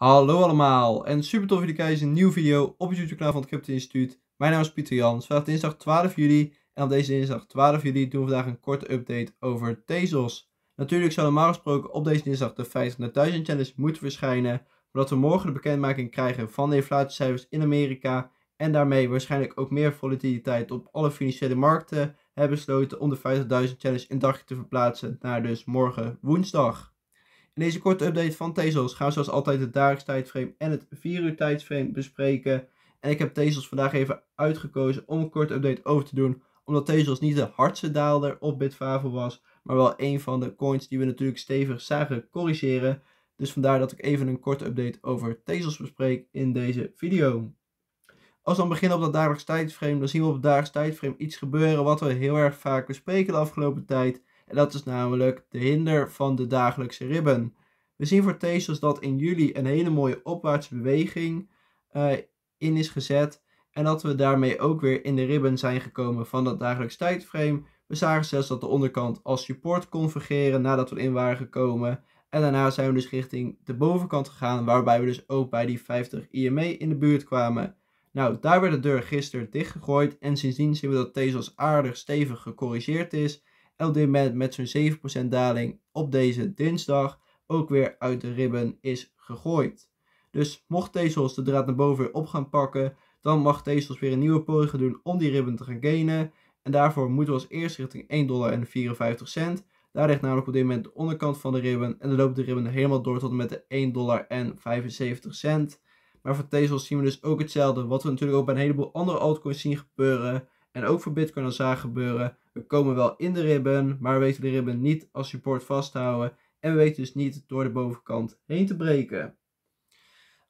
Hallo allemaal en super tof jullie kijken een nieuwe video op het YouTube kanaal van het Crypto Instituut. Mijn naam is Pieter Jans, vandaag dinsdag 12 juli en op deze dinsdag 12 juli doen we vandaag een korte update over Tezos. Natuurlijk zou normaal gesproken op deze dinsdag de 50.000 challenge moeten verschijnen, omdat we morgen de bekendmaking krijgen van de inflatiecijfers in Amerika en daarmee waarschijnlijk ook meer volatiliteit op alle financiële markten hebben besloten om de 50.000 challenge een dagje te verplaatsen naar dus morgen woensdag. In deze korte update van Tezels gaan we zoals altijd het dagelijks tijdframe en het 4 uur tijdframe bespreken. En ik heb Tezels vandaag even uitgekozen om een korte update over te doen. Omdat Tezels niet de hardste daalder op Bitfavo was, maar wel een van de coins die we natuurlijk stevig zagen corrigeren. Dus vandaar dat ik even een korte update over Tezels bespreek in deze video. Als we dan beginnen op dat dagelijks tijdframe, dan zien we op het dagelijks tijdframe iets gebeuren wat we heel erg vaak bespreken de afgelopen tijd. En dat is namelijk de hinder van de dagelijkse ribben. We zien voor Tesos dat in juli een hele mooie opwaartse beweging eh, in is gezet. En dat we daarmee ook weer in de ribben zijn gekomen van dat dagelijks tijdframe. We zagen zelfs dat de onderkant als support kon vergeren nadat we erin waren gekomen. En daarna zijn we dus richting de bovenkant gegaan, waarbij we dus ook bij die 50 IME in de buurt kwamen. Nou, daar werd de deur gisteren dichtgegooid en sindsdien zien we dat Tezos aardig stevig gecorrigeerd is. LDM Met met zo'n 7% daling op deze dinsdag ook weer uit de ribben is gegooid. Dus mocht Tesels de draad naar boven weer op gaan pakken, dan mag Tesels weer een nieuwe poging doen om die ribben te gaan gainen. En daarvoor moeten we als eerste richting 1 dollar en 54 Daar ligt namelijk op dit moment de onderkant van de ribben. En dan loopt de ribben helemaal door tot en met de $1,75. Maar voor Tezos zien we dus ook hetzelfde. Wat we natuurlijk ook bij een heleboel andere altcoins zien gebeuren. En ook voor Bitcoin als zagen gebeuren. We komen wel in de ribben, maar we weten de ribben niet als support vasthouden. En we weten dus niet door de bovenkant heen te breken.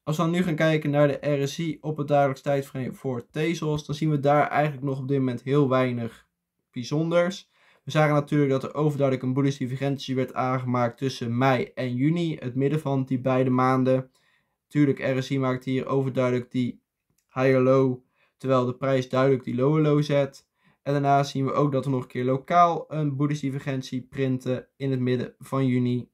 Als we dan nu gaan kijken naar de RSI op het dagelijks tijdframe voor Tezos, dan zien we daar eigenlijk nog op dit moment heel weinig bijzonders. We zagen natuurlijk dat er overduidelijk een bullish divergentie werd aangemaakt tussen mei en juni, het midden van die beide maanden. Tuurlijk, RSI maakt hier overduidelijk die higher low Terwijl de prijs duidelijk die lower low zet. En daarna zien we ook dat we nog een keer lokaal een bullish divergentie printen eh, in het midden van juni.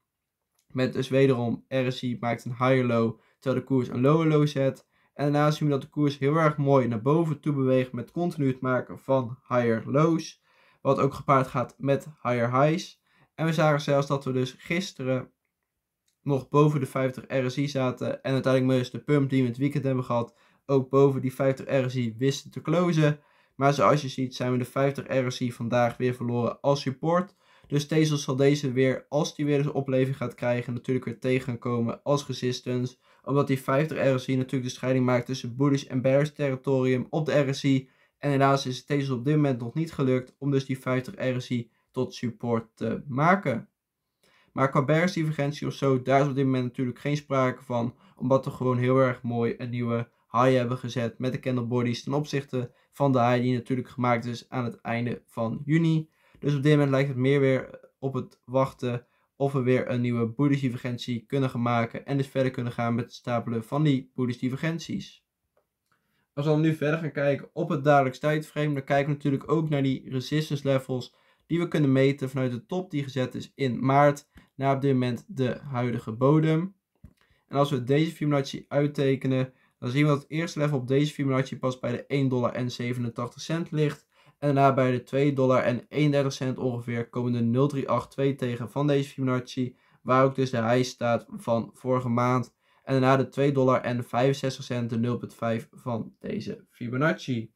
Met dus wederom RSI maakt een higher low terwijl de koers een lower low zet. En daarna zien we dat de koers heel erg mooi naar boven toe beweegt met continu het maken van higher lows. Wat ook gepaard gaat met higher highs. En we zagen zelfs dat we dus gisteren nog boven de 50 RSI zaten. En uiteindelijk met dus de pump die we het weekend hebben gehad ook boven die 50 RSI wisten te closen. Maar zoals je ziet zijn we de 50 RSI vandaag weer verloren als support. Dus Tesla zal deze weer, als die weer eens opleving gaat krijgen, natuurlijk weer tegenkomen als resistance. Omdat die 50 RSI natuurlijk de scheiding maakt tussen bullish en bearish territorium op de RSI. En helaas is het op dit moment nog niet gelukt om dus die 50 RSI tot support te maken. Maar qua bearish divergentie of zo, daar is op dit moment natuurlijk geen sprake van. Omdat er gewoon heel erg mooi een nieuwe high hebben gezet met de candle bodies ten opzichte van de high die natuurlijk gemaakt is aan het einde van juni. Dus op dit moment lijkt het meer weer op het wachten of we weer een nieuwe bullish divergentie kunnen gaan maken en dus verder kunnen gaan met het stapelen van die bullish divergenties. Als we dan nu verder gaan kijken op het dagelijks tijdframe, dan kijken we natuurlijk ook naar die resistance levels die we kunnen meten vanuit de top die gezet is in maart naar op dit moment de huidige bodem. En als we deze Fibonacci uittekenen, dan zien we dat het eerste level op deze Fibonacci pas bij de $1,87 ligt. En daarna bij de $2,31 ongeveer komen de 0382 tegen van deze Fibonacci. Waar ook dus de high staat van vorige maand. En daarna de $2,65 cent, de 0,5 van deze Fibonacci.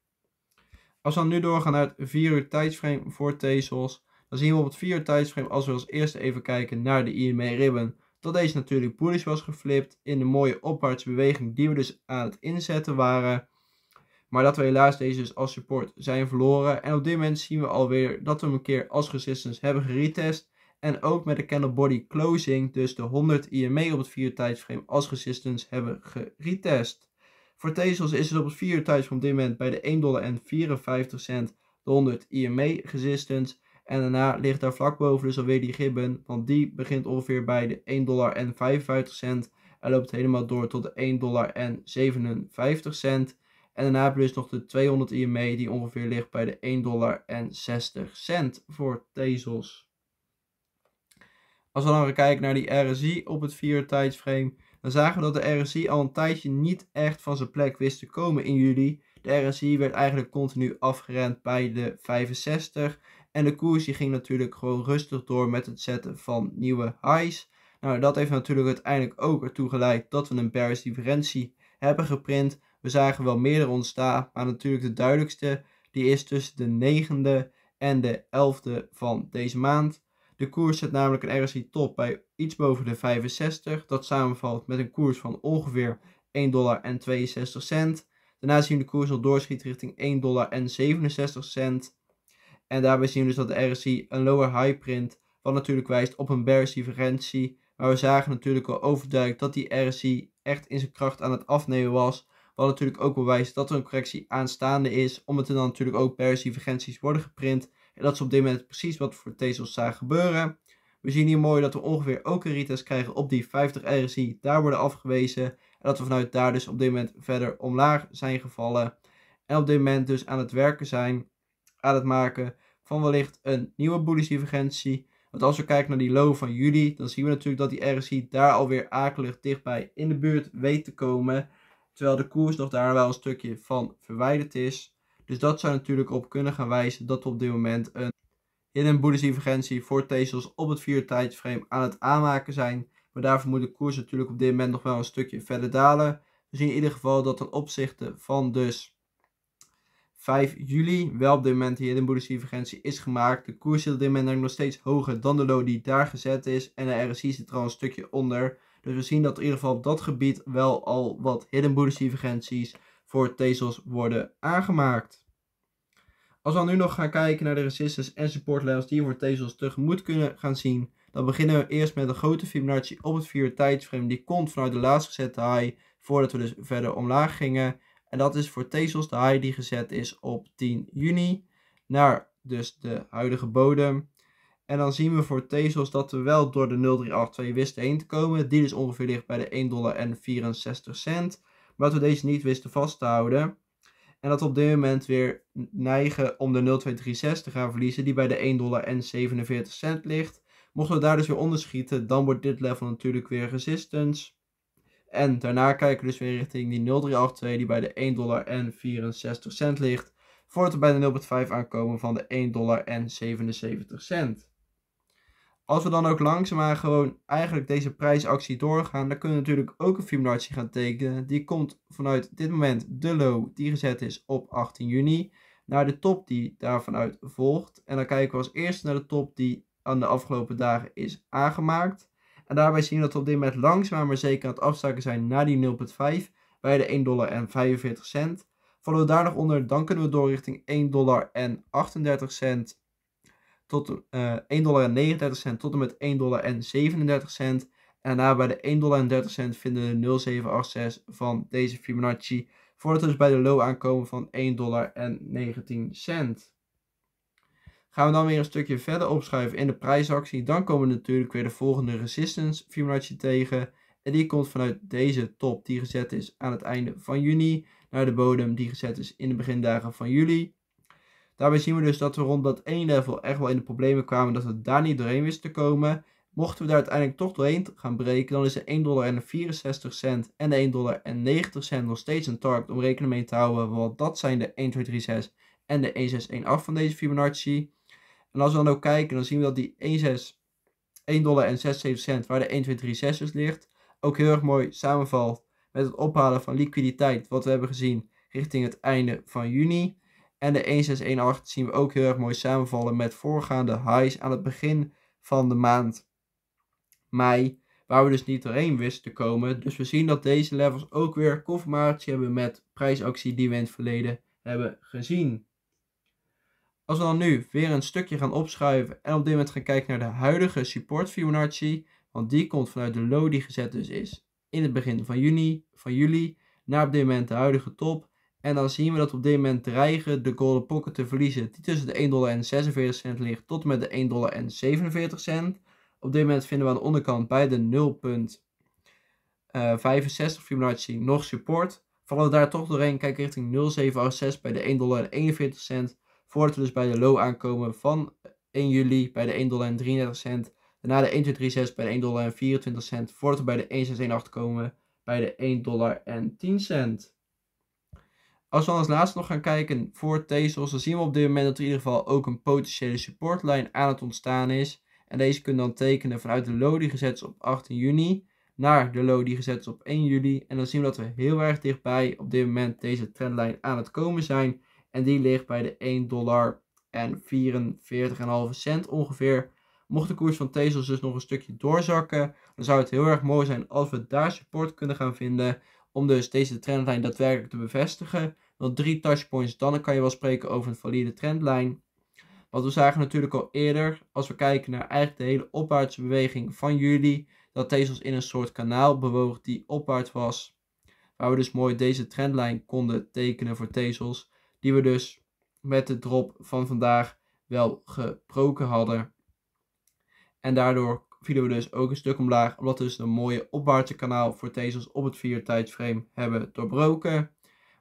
Als we dan nu doorgaan naar het 4 uur tijdsframe voor Tezos. Dan zien we op het 4 uur tijdsframe als we als eerste even kijken naar de IMA e ribben dat deze natuurlijk bullish was geflipt in de mooie beweging die we dus aan het inzetten waren. Maar dat we helaas deze dus als support zijn verloren. En op dit moment zien we alweer dat we hem een keer als resistance hebben geretest. En ook met de candle body closing, dus de 100 IME op het 4 tijdsframe als resistance hebben geretest. Voor tezels is het op het 4 tijdsframe op dit moment bij de 1,54 de 100 IMA e resistance. En daarna ligt daar vlak boven dus alweer die Gibbon. Want die begint ongeveer bij de 1,55 dollar en cent. En loopt helemaal door tot de 1,57. dollar en cent. En daarna heb je dus nog de 200 IME die ongeveer ligt bij de 1,60 dollar en cent voor Tezos. Als we dan gaan kijken naar die RSI op het 4 tijdsframe. Dan zagen we dat de RSI al een tijdje niet echt van zijn plek wist te komen in juli. De RSI werd eigenlijk continu afgerend bij de 65. En de koers die ging natuurlijk gewoon rustig door met het zetten van nieuwe highs. Nou, dat heeft natuurlijk uiteindelijk ook ertoe geleid dat we een bearish differentie hebben geprint. We zagen wel meerdere ontstaan, maar natuurlijk de duidelijkste die is tussen de 9e en de 11e van deze maand. De koers zet namelijk een RSI top bij iets boven de 65. Dat samenvalt met een koers van ongeveer 1.62 dollar en cent. Daarna zien we de koers al doorschieten richting 1,67 dollar en cent. En daarbij zien we dus dat de RSI een lower high print, wat natuurlijk wijst op een bearish divergentie. Maar we zagen natuurlijk al overduidelijk dat die RSI echt in zijn kracht aan het afnemen was. Wat natuurlijk ook bewijst dat er een correctie aanstaande is. Omdat er dan natuurlijk ook bearish divergenties worden geprint. En dat is op dit moment precies wat voor Tesels zagen gebeuren. We zien hier mooi dat we ongeveer ook een retest krijgen op die 50 RSI. Daar worden afgewezen. En dat we vanuit daar dus op dit moment verder omlaag zijn gevallen. En op dit moment dus aan het werken zijn aan het maken van wellicht een nieuwe bullish divergentie. Want als we kijken naar die low van juli, dan zien we natuurlijk dat die RSI daar alweer akelig dichtbij in de buurt weet te komen. Terwijl de koers nog daar wel een stukje van verwijderd is. Dus dat zou natuurlijk op kunnen gaan wijzen dat we op dit moment een hidden bullish divergentie voor Tesels op het 4 tijdframe aan het aanmaken zijn. Maar daarvoor moet de koers natuurlijk op dit moment nog wel een stukje verder dalen. We zien in ieder geval dat ten opzichte van dus 5 juli. Wel op dit moment hier de boerderse divergentie is gemaakt. De koers zit op dit moment nog steeds hoger dan de low die daar gezet is. En de RSI zit er al een stukje onder. Dus we zien dat in ieder geval op dat gebied wel al wat hidden bullish divergenties voor Tesels worden aangemaakt. Als we dan nu nog gaan kijken naar de resistance en support levels die we voor Tesels tegemoet kunnen gaan zien. Dan beginnen we eerst met een grote Fibonacci op het 4 tijdsframe. Die komt vanuit de laatst gezette high voordat we dus verder omlaag gingen. En dat is voor Tezos de high die gezet is op 10 juni. Naar dus de huidige bodem. En dan zien we voor Tezos dat we wel door de 0382 wisten heen te komen. Die dus ongeveer ligt bij de 1,64 cent. Maar dat we deze niet wisten vast te houden. En dat we op dit moment weer neigen om de 0236 te gaan verliezen. Die bij de 1,47 cent ligt. Mochten we daar dus weer onderschieten, dan wordt dit level natuurlijk weer resistance. En daarna kijken we dus weer richting die 0382 die bij de 1 dollar en 64 cent ligt. Voordat we bij de 0,5 aankomen van de 1 dollar en 77 cent. Als we dan ook langzaamaan gewoon eigenlijk deze prijsactie doorgaan, dan kunnen we natuurlijk ook een Fibonacci gaan tekenen. Die komt vanuit dit moment de low die gezet is op 18 juni naar de top die uit volgt. En dan kijken we als eerste naar de top die aan de afgelopen dagen is aangemaakt. En daarbij zien we dat we op dit moment langzaam maar zeker aan het afzakken zijn naar die 0,5 bij de 1 dollar en 45 cent. Vallen we daar nog onder, dan kunnen we door richting 1 dollar en 38 cent tot 1 eh, dollar en 39 cent tot en met 1 dollar en 37 cent. En daar bij de 1 dollar en 30 cent vinden we 0,786 van deze Fibonacci. Voordat we dus bij de low aankomen van 1 dollar en 19 cent. Gaan we dan weer een stukje verder opschuiven in de prijsactie, dan komen we natuurlijk weer de volgende resistance Fibonacci tegen. En die komt vanuit deze top die gezet is aan het einde van juni naar de bodem die gezet is in de begindagen van juli. Daarbij zien we dus dat we rond dat 1 level echt wel in de problemen kwamen dat we daar niet doorheen wisten te komen. Mochten we daar uiteindelijk toch doorheen gaan breken, dan is de 1,64 dollar en cent en de 1,90 dollar cent nog steeds een target om rekening mee te houden. Want dat zijn de 1236 en de 1618 van deze Fibonacci. En als we dan ook kijken, dan zien we dat die 1,6, dollar en 67 cent, waar de 1236 dus ligt, ook heel erg mooi samenvalt met het ophalen van liquiditeit, wat we hebben gezien richting het einde van juni. En de 1618 zien we ook heel erg mooi samenvallen met voorgaande highs aan het begin van de maand mei, waar we dus niet doorheen wisten te komen. Dus we zien dat deze levels ook weer koffermaatje hebben met prijsactie die we in het verleden hebben gezien. Als we dan nu weer een stukje gaan opschuiven en op dit moment gaan kijken naar de huidige support Fibonacci, want die komt vanuit de low die gezet dus is in het begin van juni, van juli, naar op dit moment de huidige top. En dan zien we dat op dit moment dreigen de golden pocket te verliezen die tussen de 1.46 cent ligt tot en met de 1,47 cent. Op dit moment vinden we aan de onderkant bij de 0.65 Fibonacci nog support. Vallen we daar toch doorheen, Kijk richting 0,786 bij de 1,41 cent Voordat we dus bij de low aankomen van 1 juli bij de 1,33 cent. Daarna de 1236 bij de 1,24 cent. Voordat we bij de 1618 komen bij de 1 en 10 cent. Als we dan als laatste nog gaan kijken voor Tesels, dan zien we op dit moment dat er in ieder geval ook een potentiële supportlijn aan het ontstaan is. En deze kunnen dan tekenen vanuit de low die gezet is op 18 juni naar de low die gezet is op 1 juli. En dan zien we dat we heel erg dichtbij op dit moment deze trendlijn aan het komen zijn. En die ligt bij de 1 dollar en 44,5 cent ongeveer. Mocht de koers van Tezels dus nog een stukje doorzakken, dan zou het heel erg mooi zijn als we daar support kunnen gaan vinden om dus deze trendlijn daadwerkelijk te bevestigen. Want drie touchpoints, dan kan je wel spreken over een valide trendlijn. Want we zagen natuurlijk al eerder, als we kijken naar eigenlijk de hele opwaartse beweging van juli, dat Tezels in een soort kanaal bewoog die opwaarts was. Waar we dus mooi deze trendlijn konden tekenen voor Tezels. Die we dus met de drop van vandaag wel gebroken hadden. En daardoor vielen we dus ook een stuk omlaag. Omdat we dus een mooie opwaartse kanaal voor Tezos op het 4 tijdframe hebben doorbroken.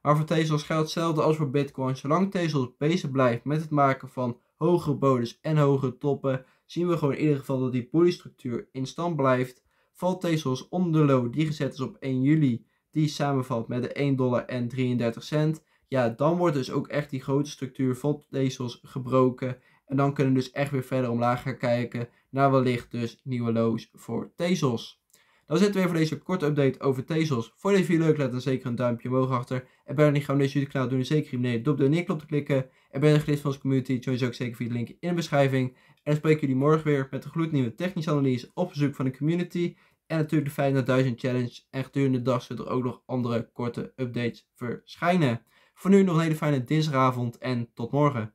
Maar voor Tezos geldt hetzelfde als voor Bitcoin. Zolang Tezos bezig blijft met het maken van hogere bodems en hogere toppen. Zien we gewoon in ieder geval dat die polystructuur in stand blijft. Valt Tezos onder de low die gezet is op 1 juli. Die samenvalt met de 1 dollar en 33 cent ja, dan wordt dus ook echt die grote structuur van tesels gebroken. En dan kunnen we dus echt weer verder omlaag gaan kijken naar wellicht dus nieuwe lows voor Tezos. Dan zitten we weer voor deze korte update over Tezos. Voor deze video leuk, laat dan zeker een duimpje omhoog achter. En ben je niet gaan deze YouTube kanaal, doe dan zeker hier beneden op de neerknop te klikken. En ben je lid van onze community, join ze ook zeker via de link in de beschrijving. En dan spreek jullie morgen weer met een gloednieuwe technische analyse op zoek van de community. En natuurlijk de 5.000 challenge. En gedurende de dag zullen er ook nog andere korte updates verschijnen. Voor nu nog een hele fijne dinsdagavond en tot morgen.